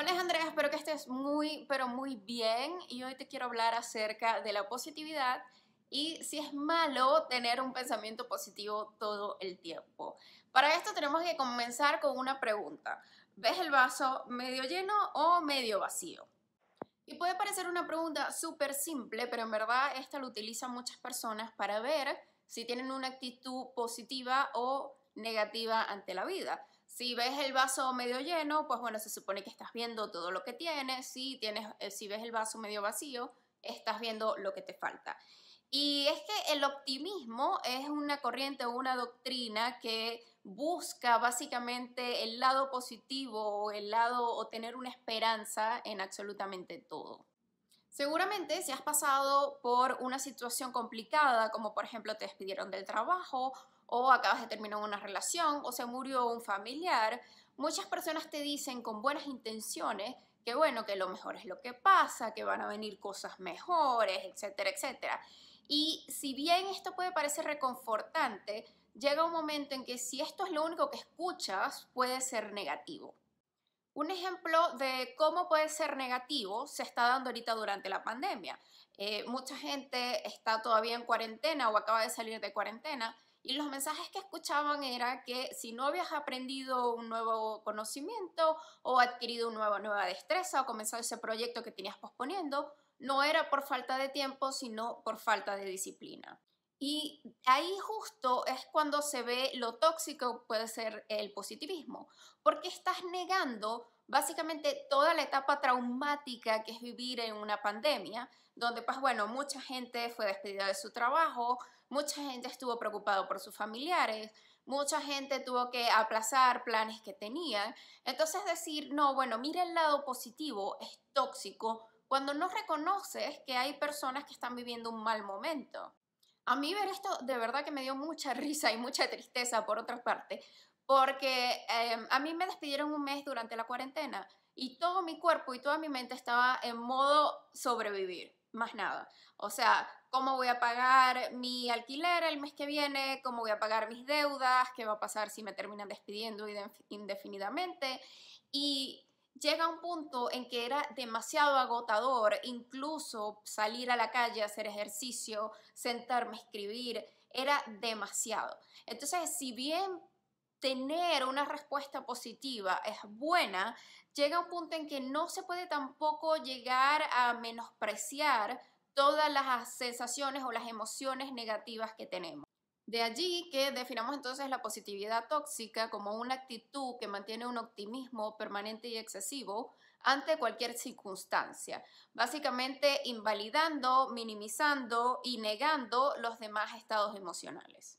Hola Andrea, espero que estés muy, pero muy bien y hoy te quiero hablar acerca de la positividad y si es malo tener un pensamiento positivo todo el tiempo. Para esto tenemos que comenzar con una pregunta. ¿Ves el vaso medio lleno o medio vacío? Y puede parecer una pregunta súper simple, pero en verdad esta lo utilizan muchas personas para ver si tienen una actitud positiva o negativa ante la vida. Si ves el vaso medio lleno, pues bueno, se supone que estás viendo todo lo que tienes. Si, tienes, eh, si ves el vaso medio vacío, estás viendo lo que te falta. Y es que el optimismo es una corriente o una doctrina que busca básicamente el lado positivo o el lado o tener una esperanza en absolutamente todo. Seguramente si has pasado por una situación complicada, como por ejemplo te despidieron del trabajo o acabas de terminar una relación o se murió un familiar, muchas personas te dicen con buenas intenciones que bueno, que lo mejor es lo que pasa, que van a venir cosas mejores, etcétera, etcétera. Y si bien esto puede parecer reconfortante, llega un momento en que si esto es lo único que escuchas, puede ser negativo. Un ejemplo de cómo puede ser negativo se está dando ahorita durante la pandemia. Eh, mucha gente está todavía en cuarentena o acaba de salir de cuarentena y los mensajes que escuchaban era que si no habías aprendido un nuevo conocimiento o adquirido una nueva, destreza o comenzado ese proyecto que tenías posponiendo, no era por falta de tiempo, sino por falta de disciplina. Y ahí justo es cuando se ve lo tóxico puede ser el positivismo, porque estás negando básicamente toda la etapa traumática que es vivir en una pandemia, donde pues bueno, mucha gente fue despedida de su trabajo, mucha gente estuvo preocupado por sus familiares, mucha gente tuvo que aplazar planes que tenían. Entonces decir, no, bueno, mira el lado positivo, es tóxico, cuando no reconoces que hay personas que están viviendo un mal momento. A mí ver esto de verdad que me dio mucha risa y mucha tristeza por otra parte, porque em, a mí me despidieron un mes durante la cuarentena y todo mi cuerpo y toda mi mente estaba en modo sobrevivir, más nada. O sea, cómo voy a pagar mi alquiler el mes que viene, cómo voy a pagar mis deudas, qué va a pasar si me terminan despidiendo indefinidamente. Y llega un punto en que era demasiado agotador incluso salir a la calle, hacer ejercicio, sentarme a escribir, era demasiado. Entonces, si bien tener una respuesta positiva es buena, llega un punto en que no se puede tampoco llegar a menospreciar todas las sensaciones o las emociones negativas que tenemos. De allí que definamos entonces la positividad tóxica como una actitud que mantiene un optimismo permanente y excesivo ante cualquier circunstancia, básicamente invalidando, minimizando y negando los demás estados emocionales.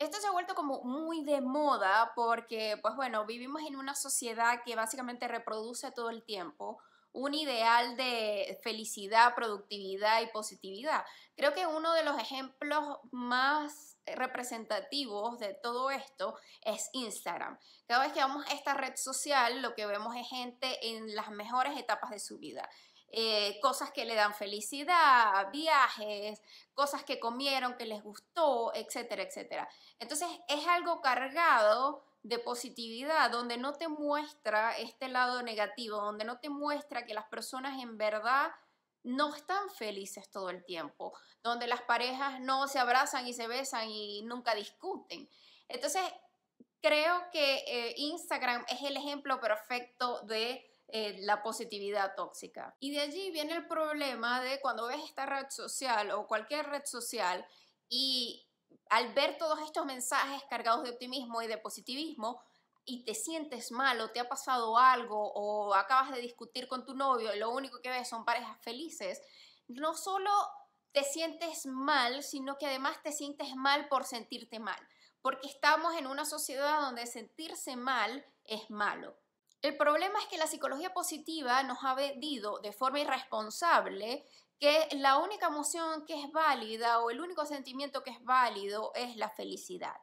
Esto se ha vuelto como muy de moda porque, pues bueno, vivimos en una sociedad que básicamente reproduce todo el tiempo un ideal de felicidad, productividad y positividad. Creo que uno de los ejemplos más eh, representativos de todo esto es Instagram. Cada vez que vamos a esta red social, lo que vemos es gente en las mejores etapas de su vida. Eh, cosas que le dan felicidad, viajes, cosas que comieron, que les gustó, etcétera, etcétera. Entonces es algo cargado de positividad, donde no te muestra este lado negativo, donde no te muestra que las personas en verdad no están felices todo el tiempo, donde las parejas no se abrazan y se besan y nunca discuten. Entonces, creo que eh, Instagram es el ejemplo perfecto de eh, la positividad tóxica. Y de allí viene el problema de cuando ves esta red social o cualquier red social y al ver todos estos mensajes cargados de optimismo y de positivismo, y te sientes mal o te ha pasado algo o acabas de discutir con tu novio y lo único que ves son parejas felices, no solo te sientes mal, sino que además te sientes mal por sentirte mal, porque estamos en una sociedad donde sentirse mal es malo. El problema es que la psicología positiva nos ha vendido de forma irresponsable que la única emoción que es válida o el único sentimiento que es válido es la felicidad.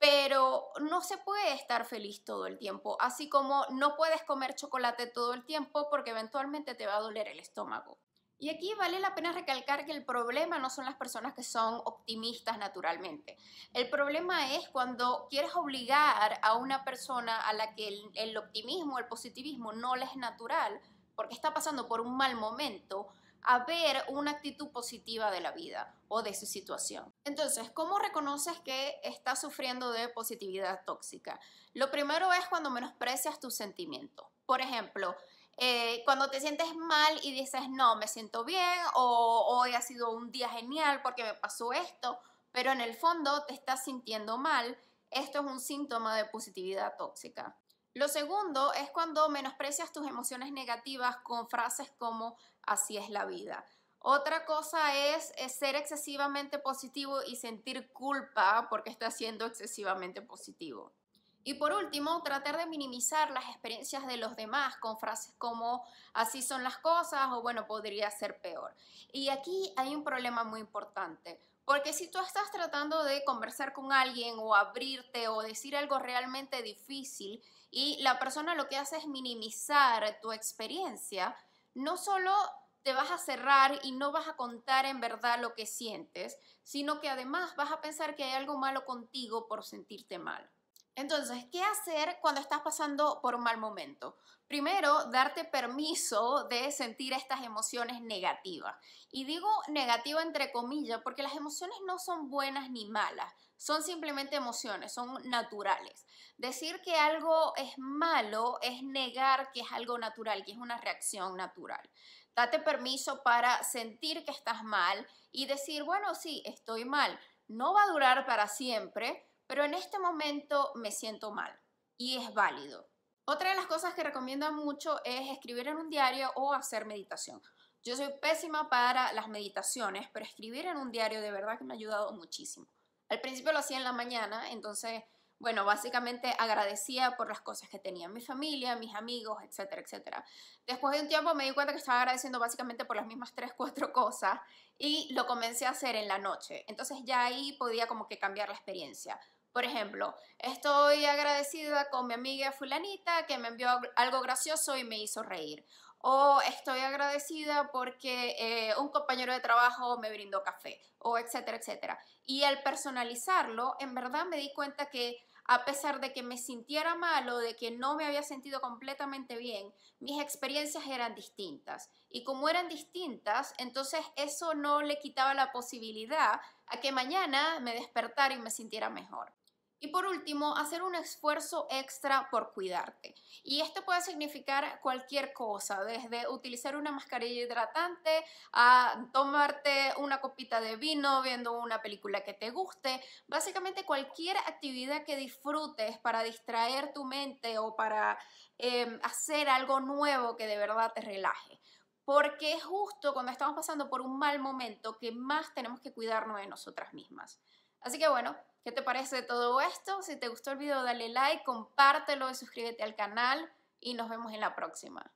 Pero no se puede estar feliz todo el tiempo, así como no puedes comer chocolate todo el tiempo porque eventualmente te va a doler el estómago. Y aquí vale la pena recalcar que el problema no son las personas que son optimistas naturalmente. El problema es cuando quieres obligar a una persona a la que el, optimismo, el positivismo no le es natural, porque está pasando por un mal momento, a ver una actitud positiva de la vida o de su situación. Entonces, ¿cómo reconoces que estás sufriendo de positividad tóxica? Lo primero es cuando menosprecias tus sentimientos. Por ejemplo, eh, cuando te sientes mal y dices, no, me siento bien o hoy ha sido un día genial porque me pasó esto, pero en el fondo te estás sintiendo mal, esto es un síntoma de positividad tóxica. Lo segundo es cuando menosprecias tus emociones negativas con frases como así es la vida. Otra cosa es, es, eh, ser excesivamente positivo y sentir culpa porque estás siendo excesivamente positivo. Y por último, tratar de minimizar las experiencias de los demás con frases como así son las cosas o bueno, podría ser peor. Y aquí hay un problema muy importante. Porque si tú estás tratando de conversar con alguien o abrirte o decir algo realmente difícil y la persona lo que hace es minimizar tu experiencia, no solo te vas a cerrar y no vas a contar en verdad lo que sientes, sino que además vas a pensar que hay algo malo contigo por sentirte mal. Entonces, ¿qué hacer cuando estás pasando por un mal momento? Primero, darte permiso de sentir estas emociones negativas. Y digo negativa entre comillas porque las emociones no son buenas ni malas, son simplemente emociones, son naturales. Decir que algo es malo es negar que es algo natural, que es una reacción natural. Date permiso para sentir que estás mal y decir, bueno, sí, estoy mal. No va a durar para siempre, pero en este momento me siento mal y es válido. Otra de las cosas que recomienda mucho es escribir en un diario o hacer meditación. Yo soy pésima para las meditaciones, pero escribir en un diario de verdad que me ha ayudado muchísimo. Al principio lo hacía en la mañana, entonces, bueno, básicamente agradecía por las cosas que tenía mi familia, mis amigos, etcétera, etcétera. Después de un tiempo me di cuenta que estaba agradeciendo básicamente por las mismas tres, cuatro cosas y lo comencé a hacer en la noche. Entonces ya ahí podía como que cambiar la experiencia. Por ejemplo, estoy agradecida con mi amiga fulanita que me envió algo gracioso y me hizo reír. O estoy agradecida porque eh, un compañero de trabajo me brindó café, o etcétera, etcétera. Y al personalizarlo, en verdad me di cuenta que a pesar de que me sintiera mal o de que no me había sentido completamente bien, mis experiencias eran distintas. Y como eran distintas, entonces eso no le quitaba la posibilidad a que mañana me despertara y me sintiera mejor. Y por último, hacer un esfuerzo extra por cuidarte. Y esto puede significar cualquier cosa, desde utilizar una mascarilla hidratante a tomarte una copita de vino viendo una película que te guste. Básicamente cualquier actividad que disfrutes para distraer tu mente o para em, hacer algo nuevo que de verdad te relaje porque es justo cuando estamos pasando por un mal momento que más tenemos que cuidarnos de nosotras mismas. Así que bueno, ¿qué te parece todo esto? Si te gustó el video dale like, compártelo y suscríbete al canal y nos vemos en la próxima.